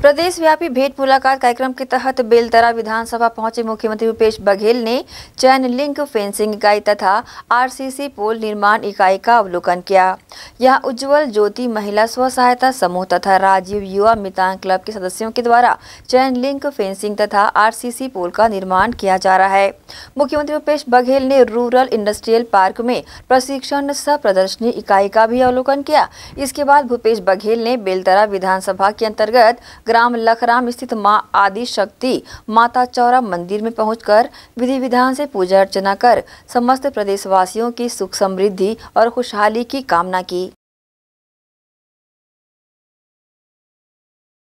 प्रदेश व्यापी भेंट मुलाकात कार्यक्रम के तहत बेलतरा विधानसभा पहुंचे मुख्यमंत्री भूपेश बघेल ने चैन लिंक फेंसिंग इकाई तथा आरसीसी पोल निर्माण इकाई का अवलोकन किया यहां उज्जवल ज्योति महिला स्व सहायता समूह तथा राजीव युवा मितान क्लब के सदस्यों के द्वारा चैन लिंक फेंसिंग तथा आर पोल का निर्माण किया जा रहा है मुख्यमंत्री भूपेश बघेल ने रूरल इंडस्ट्रियल पार्क में प्रशिक्षण सह प्रदर्शनी इकाई का भी अवलोकन किया इसके बाद भूपेश बघेल ने बेलतरा विधानसभा के अंतर्गत ग्राम लखराम स्थित मां आदि शक्ति माता चौरा मंदिर में पहुंचकर विधि विधान से पूजा अर्चना कर समस्त प्रदेशवासियों की सुख समृद्धि और खुशहाली की कामना की